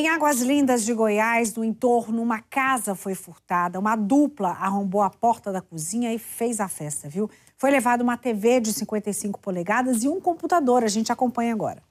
Em Águas Lindas de Goiás, no entorno, uma casa foi furtada. Uma dupla arrombou a porta da cozinha e fez a festa, viu? Foi levada uma TV de 55 polegadas e um computador. A gente acompanha agora.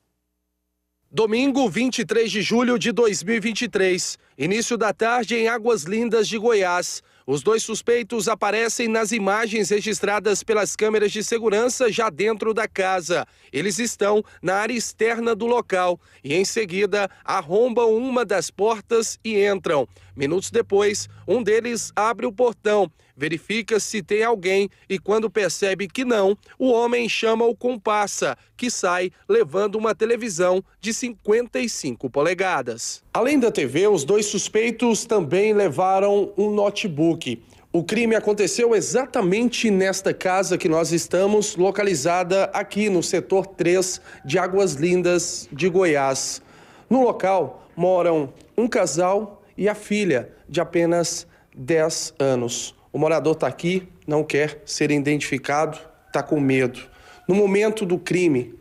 Domingo, 23 de julho de 2023, início da tarde em Águas Lindas de Goiás. Os dois suspeitos aparecem nas imagens registradas pelas câmeras de segurança já dentro da casa. Eles estão na área externa do local e, em seguida, arrombam uma das portas e entram. Minutos depois, um deles abre o portão, verifica se tem alguém e, quando percebe que não, o homem chama o comparsa, que sai levando uma televisão de 55 polegadas. Além da TV, os dois suspeitos também levaram um notebook. Facebook. O crime aconteceu exatamente nesta casa que nós estamos, localizada aqui no setor 3 de Águas Lindas de Goiás. No local moram um casal e a filha de apenas 10 anos. O morador está aqui, não quer ser identificado, está com medo. No momento do crime,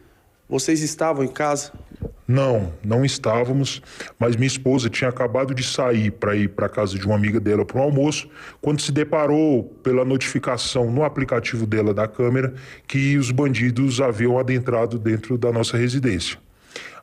vocês estavam em casa? Não, não estávamos, mas minha esposa tinha acabado de sair para ir para a casa de uma amiga dela para o almoço, quando se deparou pela notificação no aplicativo dela da câmera que os bandidos haviam adentrado dentro da nossa residência.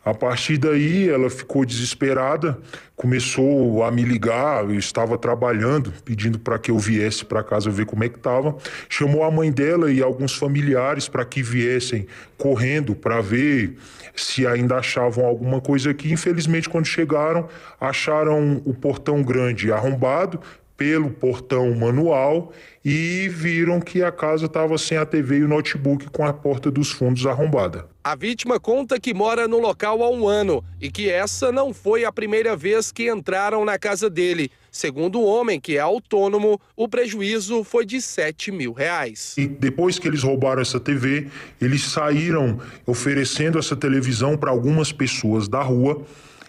A partir daí ela ficou desesperada, começou a me ligar, eu estava trabalhando, pedindo para que eu viesse para casa ver como é que estava. Chamou a mãe dela e alguns familiares para que viessem correndo para ver se ainda achavam alguma coisa aqui. Infelizmente, quando chegaram, acharam o portão grande arrombado, pelo portão manual e viram que a casa estava sem a TV e o notebook com a porta dos fundos arrombada. A vítima conta que mora no local há um ano e que essa não foi a primeira vez que entraram na casa dele. Segundo o homem, que é autônomo, o prejuízo foi de 7 mil reais. E depois que eles roubaram essa TV, eles saíram oferecendo essa televisão para algumas pessoas da rua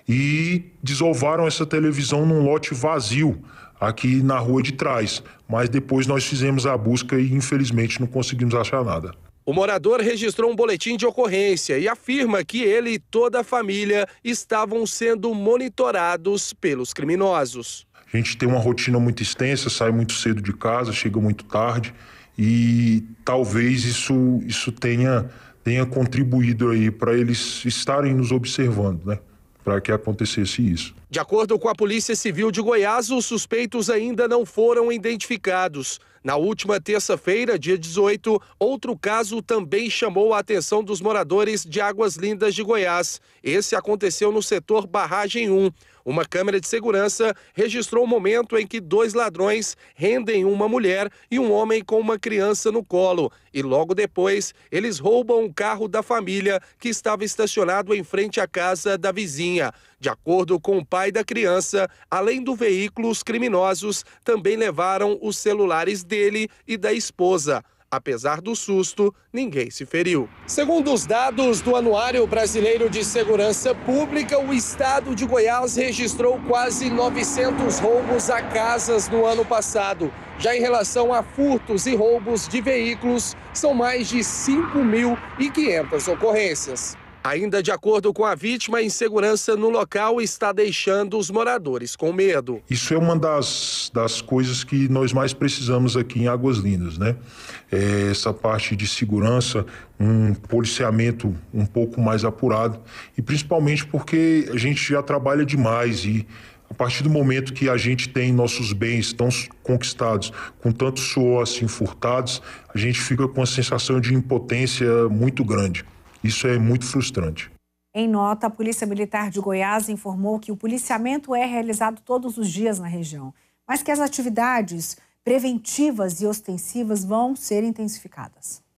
e desovaram essa televisão num lote vazio aqui na rua de trás. Mas depois nós fizemos a busca e infelizmente não conseguimos achar nada. O morador registrou um boletim de ocorrência e afirma que ele e toda a família estavam sendo monitorados pelos criminosos. A gente tem uma rotina muito extensa, sai muito cedo de casa, chega muito tarde e talvez isso, isso tenha, tenha contribuído aí para eles estarem nos observando, né? para que acontecesse isso. De acordo com a Polícia Civil de Goiás, os suspeitos ainda não foram identificados. Na última terça-feira, dia 18, outro caso também chamou a atenção dos moradores de Águas Lindas de Goiás. Esse aconteceu no setor Barragem 1. Uma câmera de segurança registrou o momento em que dois ladrões rendem uma mulher e um homem com uma criança no colo. E logo depois, eles roubam o carro da família que estava estacionado em frente à casa da vizinha. De acordo com o pai da criança, além do veículo, os criminosos também levaram os celulares dele e da esposa. Apesar do susto, ninguém se feriu. Segundo os dados do Anuário Brasileiro de Segurança Pública, o estado de Goiás registrou quase 900 roubos a casas no ano passado. Já em relação a furtos e roubos de veículos, são mais de 5.500 ocorrências. Ainda de acordo com a vítima, a insegurança no local está deixando os moradores com medo. Isso é uma das, das coisas que nós mais precisamos aqui em Águas Lindas, né? É essa parte de segurança, um policiamento um pouco mais apurado e principalmente porque a gente já trabalha demais e a partir do momento que a gente tem nossos bens tão conquistados, com tanto suor assim furtados, a gente fica com uma sensação de impotência muito grande. Isso é muito frustrante. Em nota, a Polícia Militar de Goiás informou que o policiamento é realizado todos os dias na região, mas que as atividades preventivas e ostensivas vão ser intensificadas.